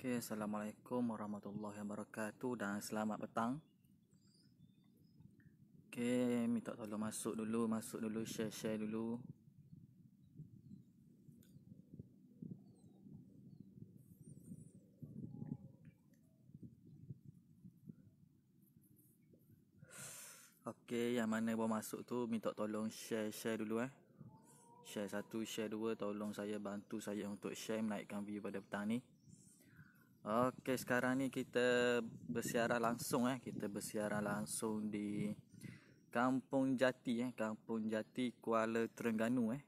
Okay, Assalamualaikum warahmatullahi wabarakatuh dan selamat petang. Okay, minta tolong masuk dulu, masuk dulu, share share dulu. Okay, yang mana boleh masuk tu, minta tolong share share dulu eh. Share satu, share dua, tolong saya bantu saya untuk share menaikkan view pada petang ni. Okey, sekarang ni kita bersiaran langsung eh. Kita bersiaran langsung di Kampung Jati eh. Kampung Jati, Kuala Terengganu eh.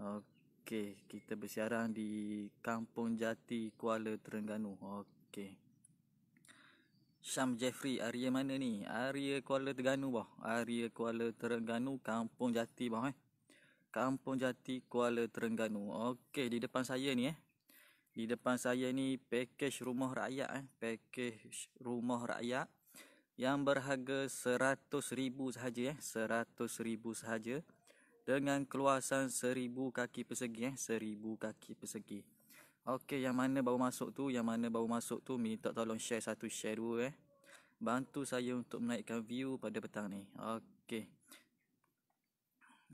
Okey, kita bersiaran di Kampung Jati, Kuala Terengganu. Okey. Syam Jeffrey, area mana ni? Area Kuala Terengganu bah. Area Kuala Terengganu, Kampung Jati bah eh. Kampung Jati, Kuala Terengganu. Okey, di depan saya ni eh. Di depan saya ni pakej rumah rakyat eh. Pakej rumah rakyat yang berharga RM100,000 sahaja eh. RM100,000 sahaja dengan keluasan 1000 kaki persegi eh. 1000 kaki persegi. Okey, yang mana baru masuk tu, yang mana baru masuk tu minta tolong share satu share dua eh. Bantu saya untuk menaikkan view pada petang ni. Okey.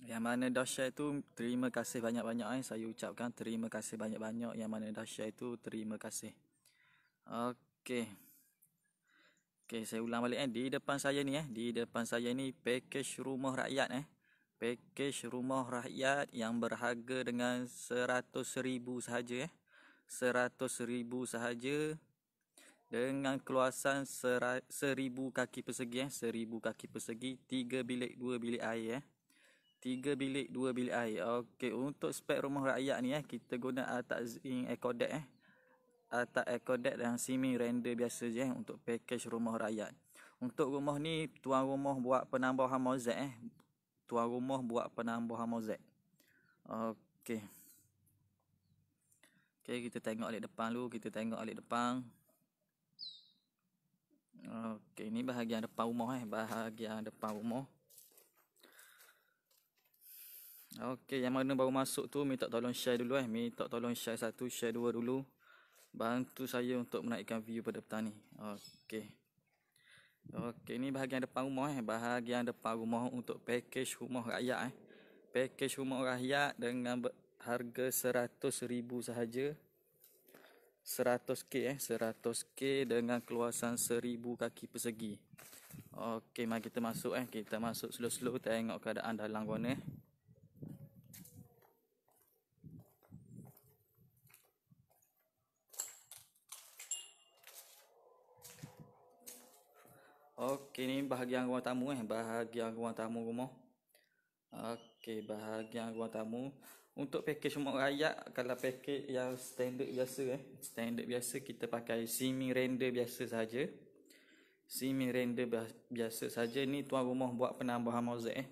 Yang mana dah itu terima kasih banyak-banyak eh. Saya ucapkan terima kasih banyak-banyak yang mana dah itu terima kasih. Okey. Okey, saya ulang balik eh. Di depan saya ni eh, di depan saya ni pakej rumah rakyat eh. Pakej rumah rakyat yang berharga dengan seratus ribu sahaja eh. ribu sahaja dengan keluasan seribu kaki persegi eh 1000 kaki persegi tiga bilik dua bilik air eh Tiga bilik, dua bilik air. Okey, untuk spek rumah rakyat ni eh, kita guna atak zing echo deck eh. Atak echo deck dan semi render biasa je eh, untuk pakej rumah rakyat. Untuk rumah ni, tuan rumah buat penambahan mozek eh. Tuan rumah buat penambahan mozek. Okey. Okey, kita tengok alik depan dulu. Kita tengok alik depan. Okey, ni bahagian depan rumah eh. Bahagian depan rumah. Okey, yang mana baru masuk tu minta tolong share dulu eh. Minta tolong share satu, share dua dulu. Bantu saya untuk menaikkan view pada petani. Okey. Okey, ni bahagian depan rumah eh. Bahagian depan rumah untuk package rumah rakyat eh. Package rumah rakyat dengan harga RM100,000 sahaja. 100k eh 100k dengan keluasan 1000 kaki persegi. Okey, mari kita masuk eh. Kita masuk slow-slow tengok keadaan dalam corner. Eh. Okey ni bahagian ruang tamu eh, bahagian ruang tamu rumah. Okey, bahagian ruang tamu untuk pakej semua rakyat kalau pakej yang standard biasa eh, standard biasa kita pakai semi render biasa saja. semi render biasa saja ni tuan rumah buat penambahan mozaik eh.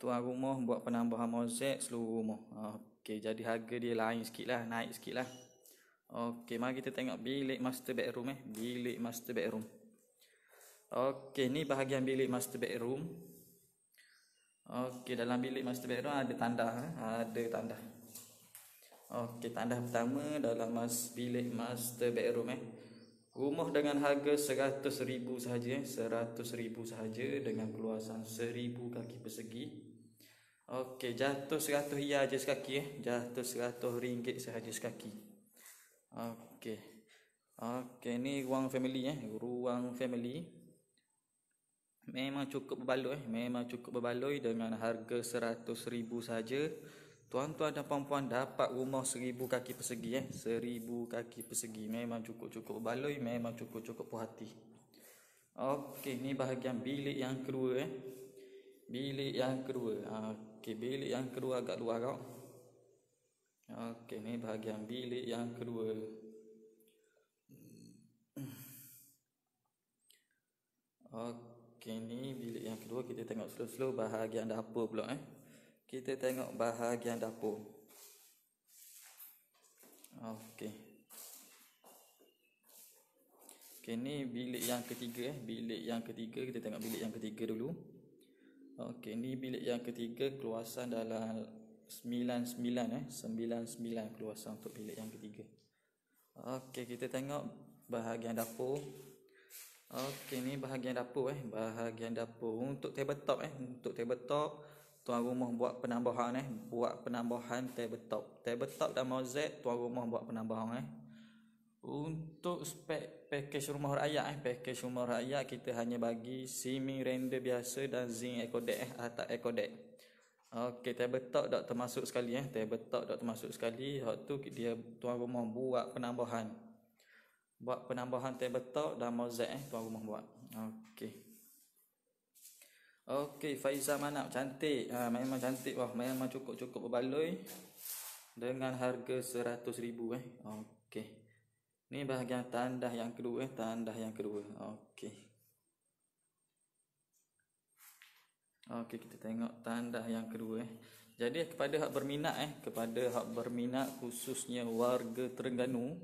Tuan rumah buat penambahan mozaik seluruh rumah. Okey, jadi harga dia lain sikitlah, naik sikitlah. Okey, mari kita tengok bilik master bedroom eh, bilik master bedroom. Okey, ni bahagian bilik master bedroom. Okey, dalam bilik master bedroom ada tanda, eh? ada tanda. Okey, tanda pertama dalam mas bilik master bedroom eh. Rumah dengan harga seratus ribu sahaja eh? seratus ribu sahaja dengan keluasan seribu kaki persegi Okey, jatuh seratus ya sahaja sekaki eh. Jatuh seratus ringgit sahaja sekaki Okey Okey, ni ruang family eh. Ruang family Memang cukup berbaloi eh. Memang cukup berbaloi dengan harga seratus ribu saja. Tuan-tuan dan puan-puan dapat rumah seribu kaki persegi eh. seribu kaki persegi. Memang cukup-cukup berbaloi. Memang cukup-cukup puas hati. Okey, ni bahagian bilik yang kedua eh. Bilik yang kedua. Okey, bilik yang kedua agak luar kau. Okey, ni bahagian bilik yang kedua. Hmm. Okey. Okey ni bilik yang kedua kita tengok slow-slow bahagian dapur pula eh. Kita tengok bahagian dapur. Okey. Okey ni bilik yang ketiga eh. Bilik yang ketiga kita tengok bilik yang ketiga dulu. Okey ni bilik yang ketiga keluasan dalam 99 eh. 99 keluasan untuk bilik yang ketiga. Okey kita tengok bahagian dapur. Okey ni bahagian dapur eh, bahagian dapur untuk tabletop eh, untuk tabletop tuan rumah buat penambahan eh, buat penambahan tabletop. Tabletop dan mozaik tuan rumah buat penambahan eh. Untuk spek pakej rumah rakyat eh, pakej rumah rakyat kita hanya bagi siming render biasa dan zinc ekodek eh atau ekodek. Okey, tabletop dah termasuk sekali eh, tabletop dah termasuk sekali. Waktu dia tuan rumah buat penambahan buat penambahan table top dan mozaik eh tuan rumah buat. Okey. Okey, Faiza Manap cantik. Ha, memang cantik wah, memang cukup-cukup berbaloi dengan harga 100,000 eh. Okey. Ni bahagian tandas yang kedua eh, tandas yang kedua. Okey. Okey, kita tengok tandas yang kedua eh. Jadi kepada hak berminat eh, kepada hak berminat khususnya warga Terengganu,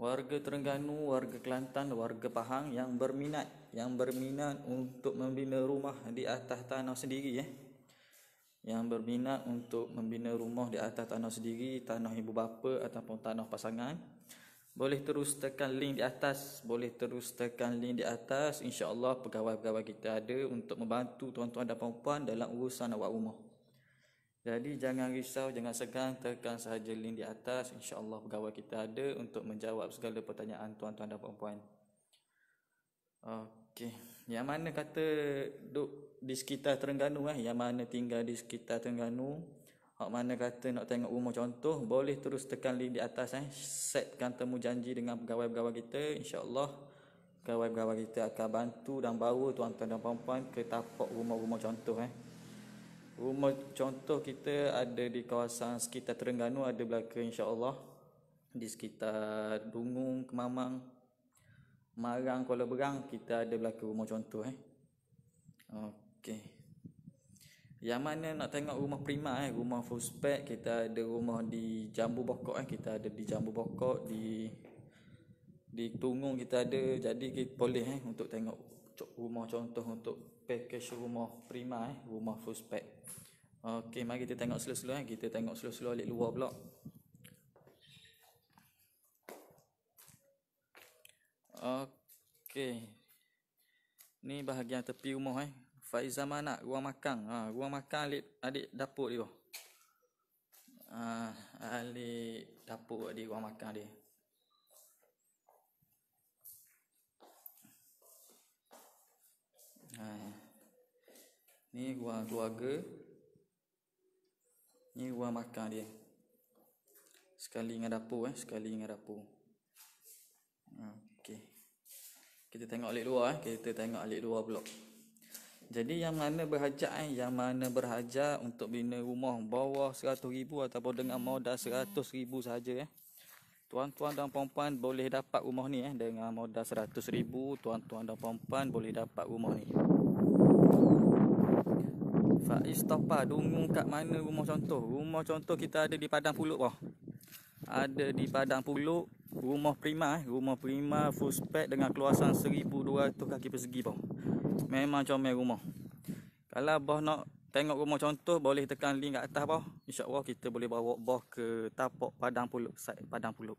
warga Terengganu, warga Kelantan, warga Pahang yang berminat yang berminat untuk membina rumah di atas tanah sendiri eh. Yang berminat untuk membina rumah di atas tanah sendiri, tanah ibu bapa ataupun tanah pasangan. Boleh terus tekan link di atas, boleh terus tekan link di atas. insyaallah pegawai-pegawai kita ada untuk membantu tuan-tuan dan puan-puan dalam urusan awak rumah. Jadi jangan risau, jangan segan, tekan sahaja link di atas. insya Allah pegawai kita ada untuk menjawab segala pertanyaan tuan-tuan dan puan-puan. Okey, yang mana kata duk di sekitar Terengganu eh, yang mana tinggal di sekitar Terengganu, Hak mana kata nak tengok rumah contoh Boleh terus tekan link di atas eh. Setkan temu janji dengan pegawai-pegawai kita insya Allah Pegawai-pegawai kita akan bantu dan bawa Tuan-tuan dan puan-puan ke tapak rumah-rumah contoh eh. Rumah contoh kita ada di kawasan sekitar Terengganu ada belaka insya-Allah di sekitar Dungung, Kemamang, Marang, Kuala Berang kita ada belaka rumah contoh eh. Okey. Yang mana nak tengok rumah prima eh, rumah full spec, kita ada rumah di Jambu Bokok eh, kita ada di Jambu Bokok, di di Tungung kita ada, jadi kita boleh eh untuk tengok untuk rumah contoh untuk package rumah prima eh rumah first pack okey mari kita tengok slow-slow eh kita tengok slow-slow alik luar pula okey ni bahagian tepi rumah eh Faizah mana ruang makan ha ruang makan alik adik dapur dia ah ha, alik dapur di ruang makan dia ha. ni gua keluarga ni gua makan dia sekali dengan dapur eh sekali dengan dapur ha. okey kita tengok alik luar eh kita tengok alik luar pula jadi yang mana berhajat eh yang mana berhajat untuk bina rumah bawah ribu ataupun dengan modal ribu saja eh Tuan-tuan dan puan-puan boleh dapat rumah ni eh dengan modal 100,000, tuan-tuan dan puan-puan boleh dapat rumah ni. Faiz Topa, dungung kat mana rumah contoh? Rumah contoh kita ada di Padang Puluk bah. Ada di Padang Puluk, rumah prima eh, rumah prima full spec dengan keluasan 1200 kaki persegi bah. Memang comel rumah. Kalau bah nak tengok rumah contoh boleh tekan link kat atas bawah Allah kita boleh bawa bawah ke tapak padang Pulut. site padang puluk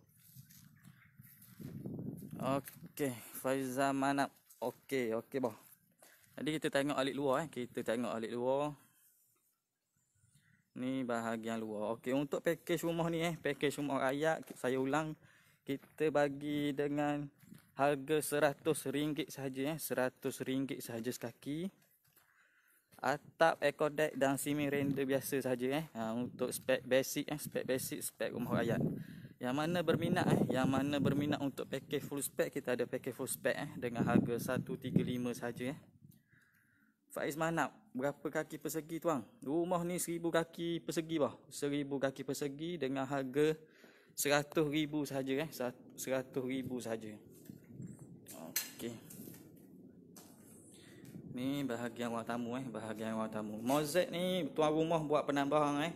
okey faiza manap okey okey bawah jadi kita tengok alik luar eh kita tengok alik luar ni bahagian luar okey untuk pakej rumah ni eh pakej rumah rakyat saya ulang kita bagi dengan harga RM100 saja, eh RM100 sahaja sekali atap aircon deck dan ceiling render biasa saja eh ha, untuk spek basic eh spek basic spek rumah rakyat yang mana berminat eh yang mana berminat untuk pakej full spek kita ada pakej full spek eh dengan harga 135 saja eh Faiz mana? berapa kaki persegi tuang rumah ni 1000 kaki persegi bah 1000 kaki persegi dengan harga 100000 saja eh 100000 saja okey Ni bahagian orang tamu eh, bahagian orang tamu. Mozek ni tuan rumah buat penambahan eh.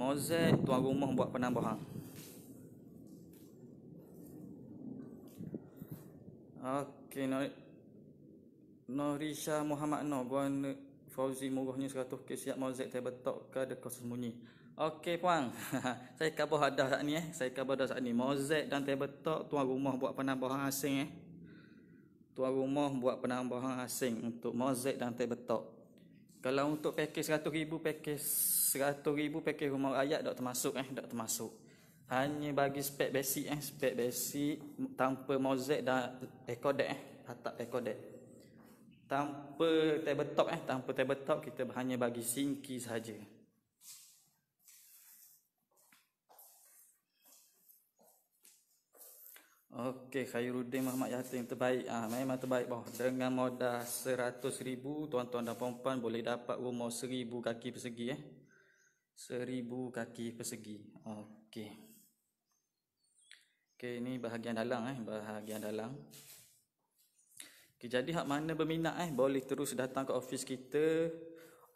Mozek tuan rumah buat penambahan. Okey, Nor Norisha Muhammad Nor, buat Fauzi murahnya 100 kes siap mozek saya betok ke ada kos sembunyi. Okey puan. saya khabar ada saat ni eh. Saya khabar ada saat ni. Mozek dan table talk tuan rumah buat penambahan asing eh tuan rumah buat penambahan asing untuk mozek dan teh betok. Kalau untuk pakej 100 ribu, pakej 100 ribu, pakej rumah rakyat tak termasuk eh, tak termasuk. Hanya bagi spek basic eh, spek basic tanpa mozek dan ekodek eh, atap ekodek. Tanpa teh betok eh, tanpa teh betok kita hanya bagi singki sahaja. Okey Khairuddin Muhammad Yatim terbaik ah ha, memang terbaik bah dengan modal 100,000 tuan-tuan dan puan-puan boleh dapat rumah 1000 kaki persegi eh. 1000 kaki persegi. Okey. Okey ini bahagian dalam eh bahagian dalam. Okay, jadi hak mana berminat eh boleh terus datang ke office kita.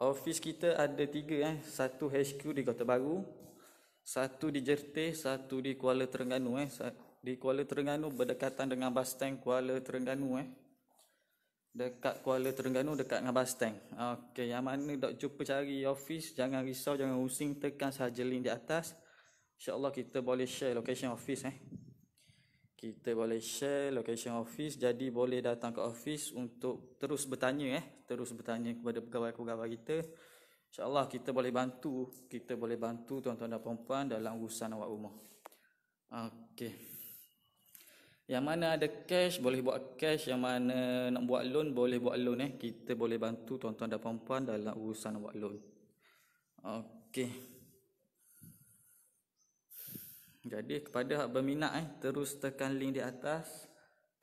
Office kita ada 3 eh satu HQ di Kota Baru, satu di Jertih, satu di Kuala Terengganu eh di Kuala Terengganu berdekatan dengan Basteng Kuala Terengganu eh. Dekat Kuala Terengganu dekat dengan Basteng. Okey, yang mana dok jumpa cari office, jangan risau, jangan pusing, tekan saja link di atas. Insya-Allah kita boleh share location office eh. Kita boleh share location office jadi boleh datang ke office untuk terus bertanya eh, terus bertanya kepada pegawai-pegawai kita. InsyaAllah kita boleh bantu, kita boleh bantu tuan-tuan dan puan dalam urusan awak rumah. Okay. Yang mana ada cash boleh buat cash Yang mana nak buat loan boleh buat loan eh Kita boleh bantu tuan-tuan dan puan dalam urusan nak buat loan Okey Jadi kepada hak berminat eh Terus tekan link di atas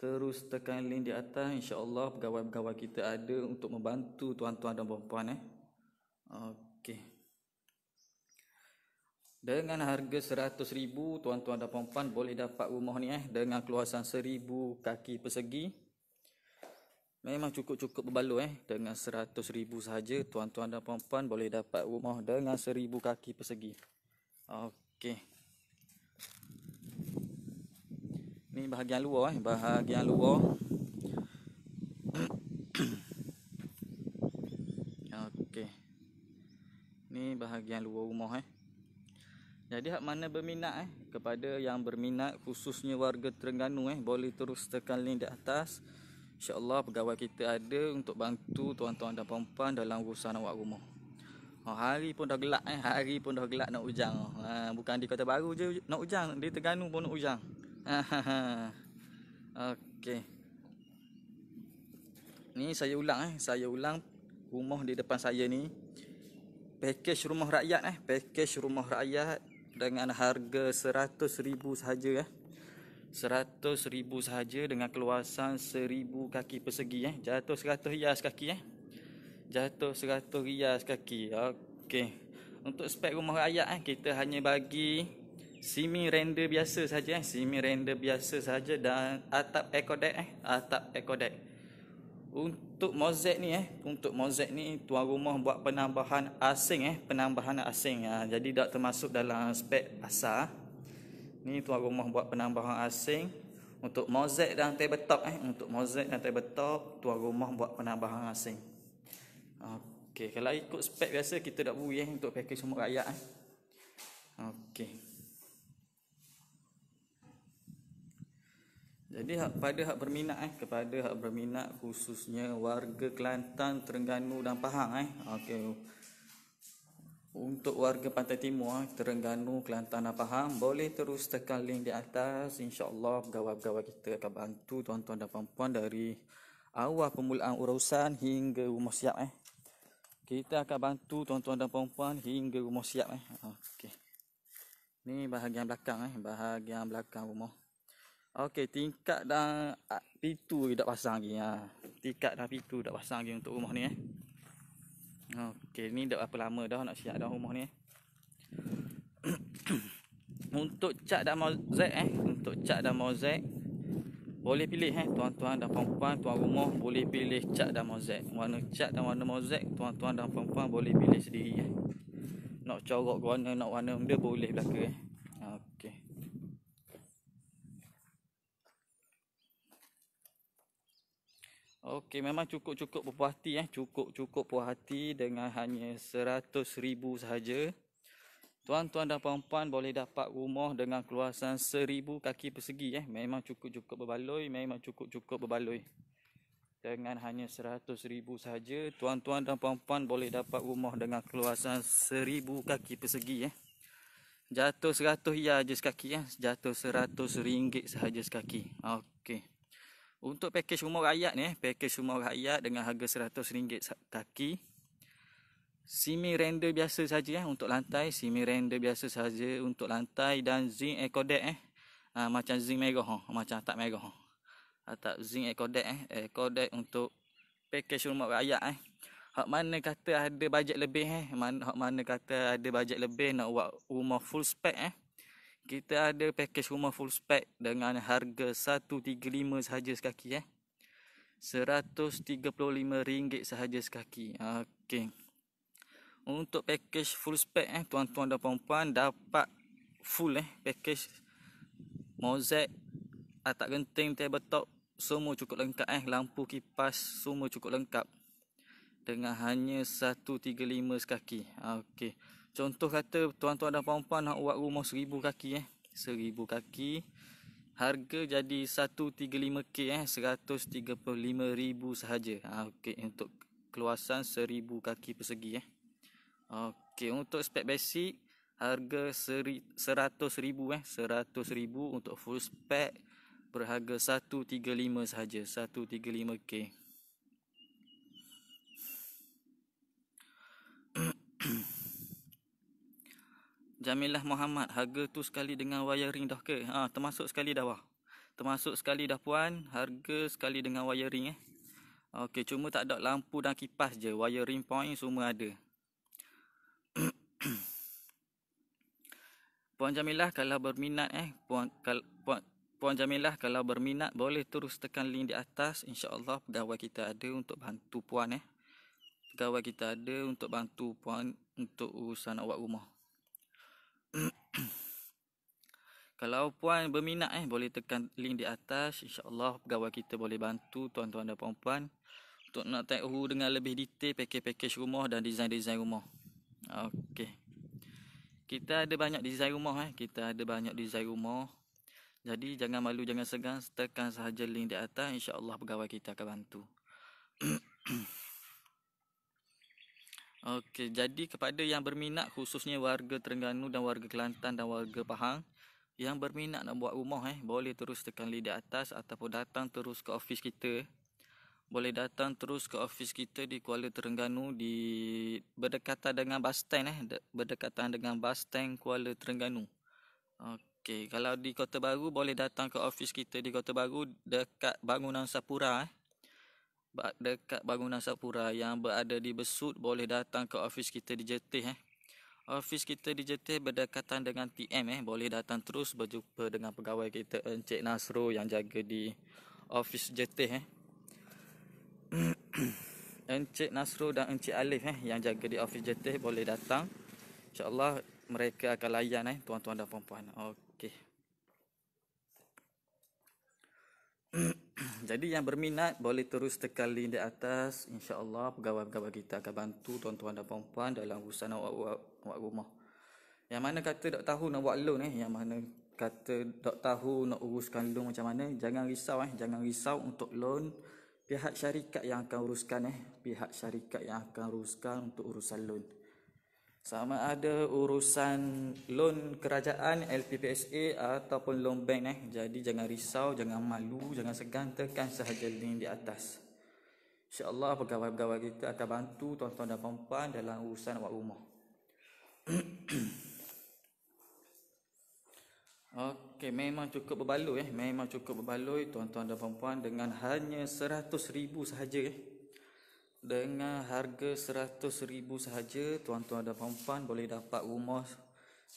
Terus tekan link di atas InsyaAllah pegawai-pegawai kita ada Untuk membantu tuan-tuan dan puan-puan eh Okey dengan harga RM100,000, tuan-tuan dan puan-puan boleh dapat rumah ni eh. Dengan keluasan RM1,000 kaki persegi. Memang cukup-cukup berbaloi eh. Dengan RM100,000 sahaja, tuan-tuan dan puan-puan boleh dapat rumah dengan RM1,000 kaki persegi. Okey. Ni bahagian luar eh. Bahagian luar. Okey. Ni bahagian luar rumah eh. Jadi hak mana berminat eh kepada yang berminat khususnya warga Terengganu eh boleh terus tekan link di atas. Insya-Allah pegawai kita ada untuk bantu tuan-tuan dan puan-puan dalam urusan awak rumah. Oh, hari pun dah gelap eh, hari pun dah gelap nak hujan. Ha, bukan di Kota Baru je nak hujan, di Terengganu pun nak hujan. Okey. Ni saya ulang eh, saya ulang rumah di depan saya ni. Package rumah rakyat eh, package rumah rakyat dengan harga seratus ribu sahaja ya. Eh. RM100,000 sahaja dengan keluasan seribu kaki persegi eh. Jatuh seratus hias kaki eh. Jatuh seratus hias kaki. Okey. Untuk spek rumah rakyat eh kita hanya bagi semi render biasa saja eh semi render biasa saja dan atap ekodek eh atap ekodek untuk mozek ni eh untuk mozek ni tuan rumah buat penambahan asing eh penambahan asing ha. jadi tak termasuk dalam spek asal ni tuan rumah buat penambahan asing untuk mozek dan tabletop eh untuk mozek dan tabletop tuan rumah buat penambahan asing okey kalau ikut spek biasa kita tak buih eh untuk pakai semua rakyat eh okey Jadi hak pada hak berminat eh kepada hak berminat khususnya warga Kelantan, Terengganu dan Pahang eh. Okey. Untuk warga Pantai Timur eh, Terengganu, Kelantan dan Pahang boleh terus tekan link di atas. Insya-Allah pegawai-pegawai kita akan bantu tuan-tuan dan puan-puan dari awal pemulaan urusan hingga rumah siap eh. Kita akan bantu tuan-tuan dan puan-puan hingga rumah siap eh. Okey. Ni bahagian belakang eh, bahagian belakang rumah. Okey, tingkat dan ah, pintu dah pasang lagi. Ha. Tingkat dan pintu dah pasang lagi untuk rumah ni eh. Okey, ni dah apa lama dah nak siap dah rumah ni eh? untuk cat dan mozaik eh, untuk cat dan mozaik boleh pilih eh tuan-tuan dan puan-puan tuan rumah boleh pilih cat dan mozaik. Warna cat dan warna mozaik tuan-tuan dan puan-puan boleh pilih sendiri eh. Nak corak warna, nak warna benda boleh belaka eh. Okey, memang cukup-cukup puas hati eh. Cukup-cukup puas hati dengan hanya seratus ribu sahaja. Tuan-tuan dan puan-puan boleh dapat rumah dengan keluasan seribu kaki persegi eh. Memang cukup-cukup berbaloi, memang cukup-cukup berbaloi. Dengan hanya seratus ribu sahaja, tuan-tuan dan puan-puan boleh dapat rumah dengan keluasan seribu kaki persegi eh. Jatuh seratus ya je sekaki eh. Jatuh seratus ringgit sahaja sekaki. Okey. Untuk pakej rumah rakyat ni, eh, pakej rumah rakyat dengan harga RM100 kaki. Semi render biasa saja eh untuk lantai, semi render biasa saja untuk lantai dan zinc ekodek eh. Ha, macam zinc merah ha, macam atap merah ha. Atap zinc ekodek eh, ekodek untuk pakej rumah rakyat eh. Hak mana kata ada bajet lebih eh, mana hak mana kata ada bajet lebih nak buat rumah full spec eh kita ada package rumah full spec dengan harga 135 sahaja sekaki eh. rm ringgit sahaja sekaki. Okey. Untuk package full spec eh tuan-tuan dan puan-puan dapat full eh package mozaik atap genting table top semua cukup lengkap eh lampu kipas semua cukup lengkap dengan hanya 135 sekaki. Okey. Contoh kata tuan-tuan dan puan-puan nak buat rumah seribu kaki eh. Seribu kaki. Harga jadi 135k eh. ribu sahaja. Ha, okay. Untuk keluasan seribu kaki persegi eh. Okay. Untuk spek basic. Harga seri, seratus ribu eh. seratus ribu untuk full spek. Berharga 135 sahaja. 135k. Jamilah Muhammad harga tu sekali dengan wiring dah ke? Ha, termasuk sekali dah wah. Termasuk sekali dah puan harga sekali dengan wiring eh. Okey, cuma tak ada lampu dan kipas je. Wiring point semua ada. puan Jamilah kalau berminat eh, puan kal, puan Puan Jamilah kalau berminat boleh terus tekan link di atas. InsyaAllah pegawai kita ada untuk bantu puan eh. Pegawai kita ada untuk bantu puan untuk urusan awak rumah. Kalau puan berminat eh boleh tekan link di atas insya-Allah pegawai kita boleh bantu tuan-tuan dan puan-puan untuk nak tahu dengan lebih detail pakej-pakej rumah dan desain desain rumah. Okey. Kita ada banyak desain rumah eh. Kita ada banyak desain rumah. Jadi jangan malu jangan segan tekan sahaja link di atas insya-Allah pegawai kita akan bantu. Okey, jadi kepada yang berminat khususnya warga Terengganu dan warga Kelantan dan warga Pahang yang berminat nak buat rumah eh boleh terus tekan link di atas ataupun datang terus ke ofis kita. Boleh datang terus ke ofis kita di Kuala Terengganu di berdekatan dengan bus stand eh berdekatan dengan bus stand Kuala Terengganu. Okey, kalau di Kota Baru boleh datang ke ofis kita di Kota Baru dekat bangunan Sapura eh dekat bangunan Sapura yang berada di Besut boleh datang ke ofis kita di Jetih eh. Ofis kita di Jetih berdekatan dengan TM eh. Boleh datang terus berjumpa dengan pegawai kita Encik Nasro yang jaga di ofis Jetih eh. Encik Nasro dan Encik Alif eh yang jaga di ofis Jetih boleh datang. InsyaAllah mereka akan layan eh tuan-tuan dan puan-puan. Okey. jadi yang berminat boleh terus tekan link di atas insyaallah pegawai-pegawai kita akan bantu tuan-tuan dan puan-puan dalam urusan awak awak rumah yang mana kata tak tahu nak buat loan eh yang mana kata tak tahu nak uruskan loan macam mana jangan risau eh jangan risau untuk loan pihak syarikat yang akan uruskan eh pihak syarikat yang akan uruskan untuk urusan loan sama ada urusan loan kerajaan LPPSA ataupun loan bank eh. Jadi jangan risau, jangan malu, jangan segan tekan sahaja link di atas. InsyaAllah pegawai-pegawai kita akan bantu tuan-tuan dan perempuan dalam urusan awak rumah. Okey, memang cukup berbaloi eh. Memang cukup berbaloi tuan-tuan dan perempuan dengan hanya 100,000 sahaja eh dengan harga seratus ribu sahaja tuan-tuan dan puan boleh dapat rumah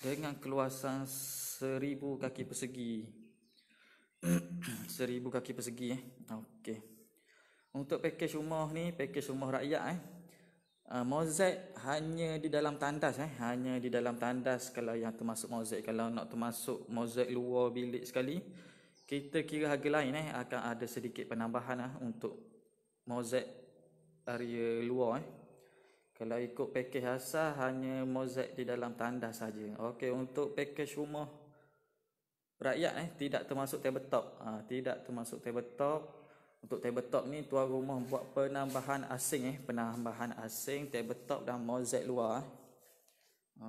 dengan keluasan seribu kaki persegi seribu kaki persegi eh okey untuk pakej rumah ni pakej rumah rakyat eh uh, mozek hanya di dalam tandas eh hanya di dalam tandas kalau yang termasuk mozek kalau nak termasuk mozek luar bilik sekali kita kira harga lain eh akan ada sedikit penambahan eh, untuk mozek area luar eh. Kalau ikut pakej asal hanya mozaik di dalam tandas saja. Okey untuk pakej rumah rakyat eh tidak termasuk tabletop. Ha, tidak termasuk tabletop. Untuk tabletop ni tuan rumah buat penambahan asing eh penambahan asing tabletop dan mozaik luar. Eh.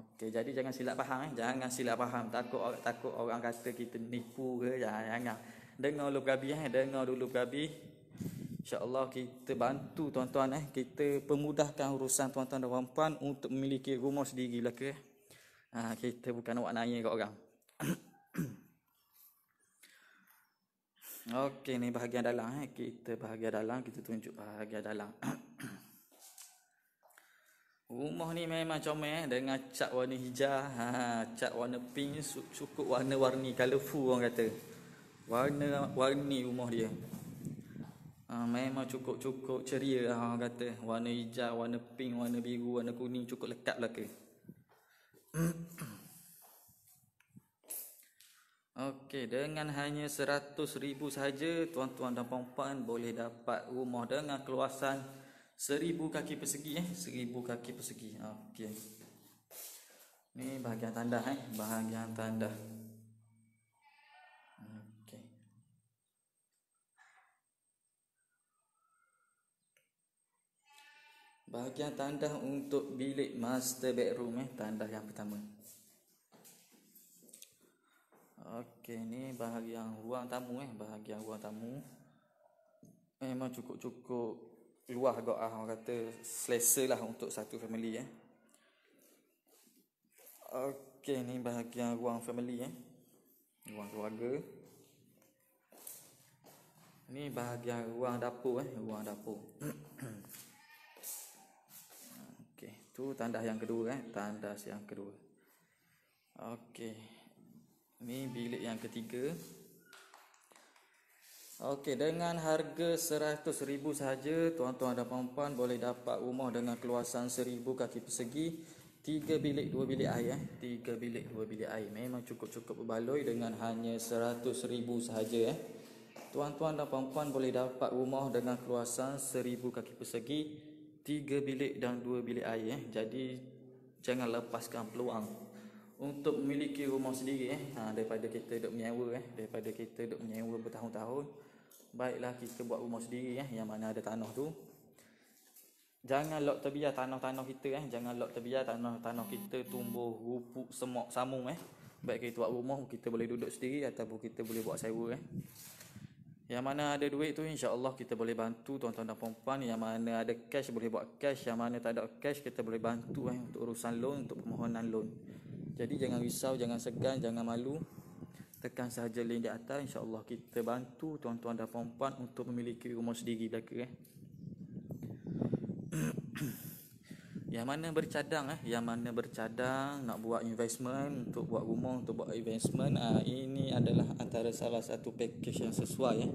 Okey jadi jangan silap faham eh jangan silap faham takut orang takut orang kata kita nipu ke jangan jangan. Dengar dulu gabi eh dengar dulu gabi. InsyaAllah kita bantu tuan-tuan eh. Kita permudahkan urusan tuan-tuan dan puan-puan untuk memiliki rumah sendiri lah ke. Eh. Ha, kita bukan awak nanya kat orang. Okey ni bahagian dalam eh. Kita bahagian dalam kita tunjuk bahagian dalam. rumah ni memang comel eh dengan cat warna hijau, ha, cat warna pink cukup warna-warni colourful orang kata. Warna warni rumah dia. Ha, memang cukup-cukup ceria lah kata Warna hijau, warna pink, warna biru, warna kuning cukup lekat lah Okey, dengan hanya seratus ribu sahaja Tuan-tuan dan puan-puan boleh dapat rumah dengan keluasan seribu kaki persegi eh? seribu kaki persegi Okey Ni bahagian tanda eh? Bahagian tanda Bahagian tandas untuk bilik master bedroom eh tandas yang pertama. Okey ni bahagian ruang tamu eh bahagian ruang tamu. Memang cukup-cukup luas agak ah orang kata selesa lah untuk satu family eh. Okey ni bahagian ruang family eh. Ruang keluarga. Ni bahagian ruang dapur eh, ruang dapur. Itu tanda yang kedua eh, tanda yang kedua. Okey. Ini bilik yang ketiga. Okey, dengan harga 100,000 sahaja, tuan-tuan dan puan-puan boleh dapat rumah dengan keluasan 1000 kaki persegi, tiga bilik dua bilik air eh, 3 bilik dua bilik air. Memang cukup-cukup berbaloi dengan hanya 100,000 saja eh. Tuan-tuan dan puan-puan boleh dapat rumah dengan keluasan 1000 kaki persegi, tiga bilik dan dua bilik air eh. jadi jangan lepaskan peluang untuk memiliki rumah sendiri eh ha, daripada kita duduk menyewa eh daripada kita duduk menyewa bertahun-tahun baiklah kita buat rumah sendiri eh yang mana ada tanah tu jangan lock terbiar tanah-tanah kita eh jangan lock terbiar tanah-tanah kita tumbuh rupuk semok samung eh baik kita buat rumah kita boleh duduk sendiri ataupun kita boleh buat sewa eh yang mana ada duit tu insya-Allah kita boleh bantu tuan-tuan dan puan-puan yang mana ada cash boleh buat cash yang mana tak ada cash kita boleh bantu eh untuk urusan loan untuk permohonan loan. Jadi jangan risau, jangan segan, jangan malu. Tekan sahaja link di atas insya-Allah kita bantu tuan-tuan dan puan-puan untuk memiliki rumah sendiri belaka eh. Yang mana bercadang eh, yang mana bercadang nak buat investment untuk buat rumah untuk buat investment, ah ini adalah antara salah satu package yang sesuai eh.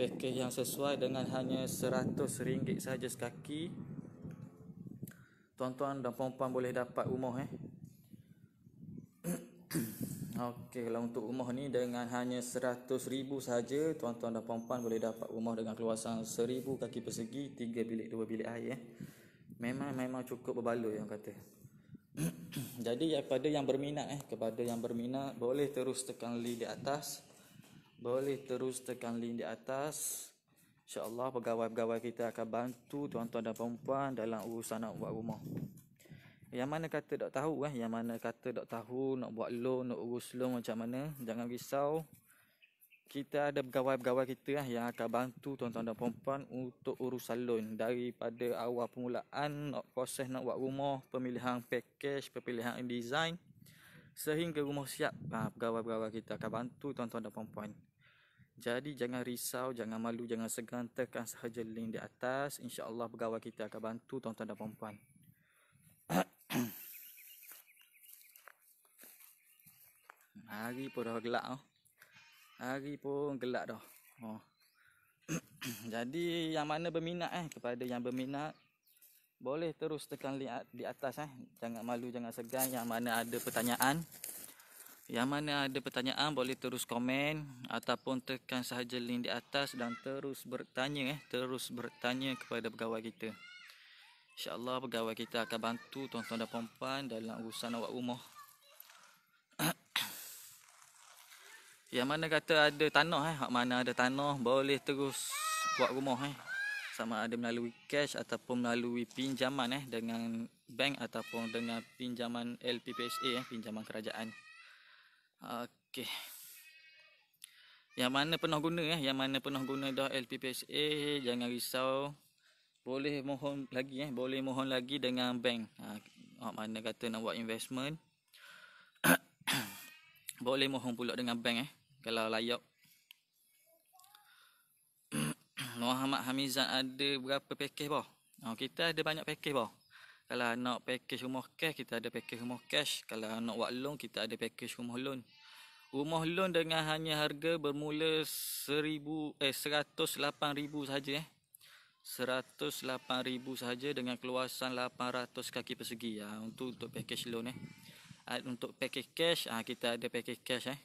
Package yang sesuai dengan hanya RM100 saja sekaki. Tuan-tuan dan puan-puan boleh dapat rumah eh. Okey, kalau untuk rumah ni dengan hanya RM100,000 saja, tuan-tuan dan puan-puan boleh dapat rumah dengan keluasan 1000 kaki persegi, 3 bilik, 2 bilik air eh memang memang cukup berbaloi yang kata jadi kepada yang berminat eh kepada yang berminat boleh terus tekan link di atas boleh terus tekan link di atas Allah pegawai-pegawai kita akan bantu tuan-tuan dan puan-puan dalam urusan nak buat rumah yang mana kata tak tahu eh yang mana kata tak tahu nak buat loan nak urus loan macam mana jangan risau kita ada pegawai-pegawai kita lah yang akan bantu tuan-tuan dan puan-puan untuk urus salon daripada awal permulaan nak proses nak buat rumah, pemilihan package, pemilihan design sehingga rumah siap. Ha, pegawai-pegawai kita akan bantu tuan-tuan dan puan-puan. Jadi jangan risau, jangan malu, jangan segan tekan sahaja link di atas. Insya-Allah pegawai kita akan bantu tuan-tuan dan puan-puan. Hari pun dah gelap oh. Hari pun gelap dah. Oh. Jadi yang mana berminat eh kepada yang berminat boleh terus tekan link di atas eh. Jangan malu jangan segan yang mana ada pertanyaan. Yang mana ada pertanyaan boleh terus komen ataupun tekan sahaja link di atas dan terus bertanya eh, terus bertanya kepada pegawai kita. InsyaAllah pegawai kita akan bantu tuan-tuan dan puan-puan dalam urusan awak rumah. Yang mana kata ada tanah eh, hak mana ada tanah boleh terus buat rumah eh. Sama ada melalui cash ataupun melalui pinjaman eh dengan bank ataupun dengan pinjaman LPPSA eh, pinjaman kerajaan. Okey. Yang mana pernah guna eh, yang mana pernah guna dah LPPSA jangan risau. Boleh mohon lagi eh, boleh mohon lagi dengan bank. Ha, hak mana kata nak buat investment. boleh mohon pula dengan bank eh kalau layak Muhammad Hamizan ada berapa pakej bah? Oh, kita ada banyak pakej bah. Kalau nak pakej rumah cash, kita ada pakej rumah cash. Kalau nak buat loan, kita ada pakej rumah loan. Rumah loan dengan hanya harga bermula 1000 eh 108000 saja eh. 108000 saja dengan keluasan 800 kaki persegi ya ha, untuk untuk pakej loan eh. Ah, untuk pakej cash, ha, kita ada pakej cash eh.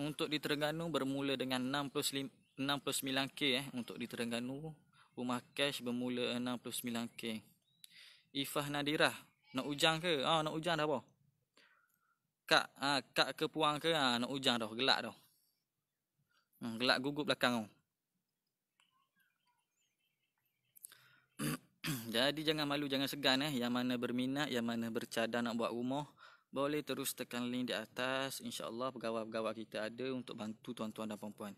Untuk di Terengganu bermula dengan 69K eh untuk di Terengganu rumah cash bermula 69K. Ifah Nadirah nak ujang ke? Ah ha, nak ujang dah apa? Kak ah kak ke puang ke? Ah nak ujang dah gelak dah. Ha, gelak gugup belakang kau. Jadi jangan malu jangan segan eh yang mana berminat yang mana bercadang nak buat rumah boleh terus tekan link di atas insyaallah pegawai-pegawai kita ada untuk bantu tuan-tuan dan puan-puan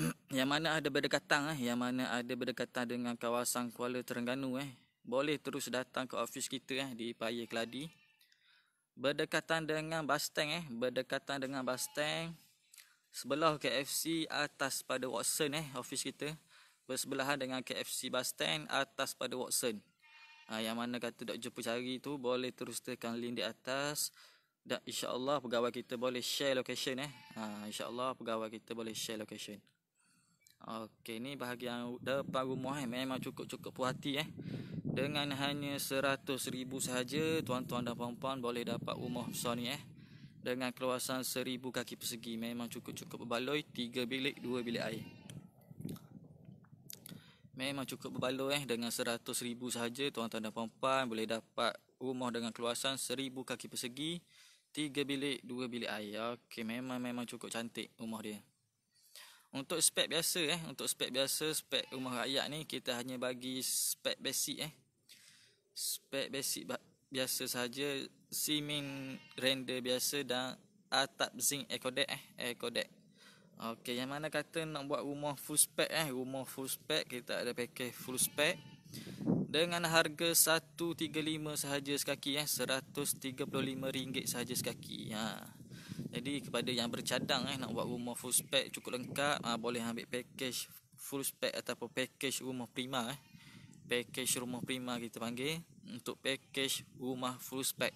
yang mana ada berdekatan eh yang mana ada berdekatan dengan kawasan Kuala Terengganu eh boleh terus datang ke ofis kita eh di Paya Keladi berdekatan dengan Basteng eh berdekatan dengan Basteng sebelah KFC atas pada Watson eh ofis kita bersebelahan dengan KFC Basteng atas pada Watson uh, yang mana kata dak jumpa cari tu boleh terus tekan link di atas dan insyaallah pegawai kita boleh share location eh ha uh, insyaallah pegawai kita boleh share location okey ni bahagian depan rumah eh memang cukup-cukup puhati eh dengan hanya seratus ribu sahaja tuan-tuan dan puan-puan boleh dapat rumah besar ni eh dengan keluasan seribu kaki persegi memang cukup-cukup berbaloi tiga bilik dua bilik air memang cukup berbaloi eh dengan seratus ribu sahaja tuan-tuan dan puan-puan boleh dapat rumah dengan keluasan seribu kaki persegi tiga bilik dua bilik air okey memang memang cukup cantik rumah dia untuk spek biasa eh untuk spek biasa spek rumah rakyat ni kita hanya bagi spek basic eh spek basic biasa saja siming render biasa dan atap zinc air eh air Okey, yang mana kata nak buat rumah full spec eh, rumah full spec kita ada package full spec dengan harga 135 sahaja sekaki eh, 135 ringgit sahaja sekaki. Ha. Jadi kepada yang bercadang eh nak buat rumah full spec cukup lengkap, ha, boleh ambil package full spec ataupun package rumah prima eh. Package rumah prima kita panggil untuk package rumah full spec.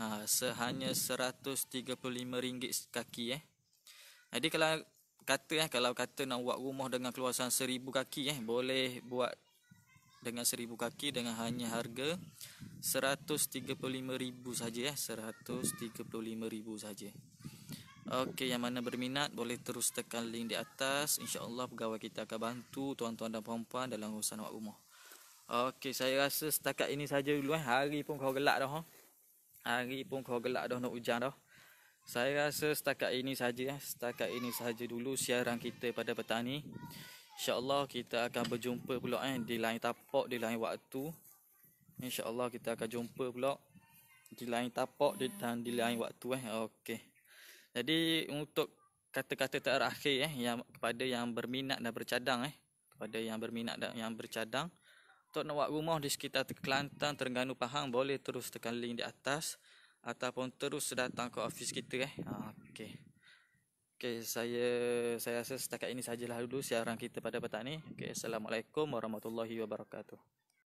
Ha, sehanya rm ringgit sekaki eh. Jadi kalau kata eh kalau kata nak buat rumah dengan keluasan seribu kaki eh boleh buat dengan seribu kaki dengan hanya harga seratus tiga puluh lima ribu saja eh ribu saja. Okey yang mana berminat boleh terus tekan link di atas Insyaallah pegawai kita akan bantu tuan-tuan dan puan-puan dalam urusan buat rumah. Okey saya rasa setakat ini saja dulu eh hari pun kau gelak dah ha. Hari pun kau gelak dah nak hujan dah. Saya rasa setakat ini saja eh. Setakat ini saja dulu siaran kita pada petani. InsyaAllah kita akan berjumpa pula eh, di lain tapak, di lain waktu. InsyaAllah kita akan jumpa pula di lain tapak di, dan di lain waktu. Eh. Okey. Jadi untuk kata-kata terakhir eh, yang, kepada yang berminat dan bercadang. Eh, kepada yang berminat dan yang bercadang. Untuk nak buat rumah di sekitar Kelantan, Terengganu, Pahang boleh terus tekan link di atas ataupun terus datang ke office kita eh. Ha, okey. Okey, saya saya rasa setakat ini sajalah dulu siaran kita pada petang ni. Okey, assalamualaikum warahmatullahi wabarakatuh.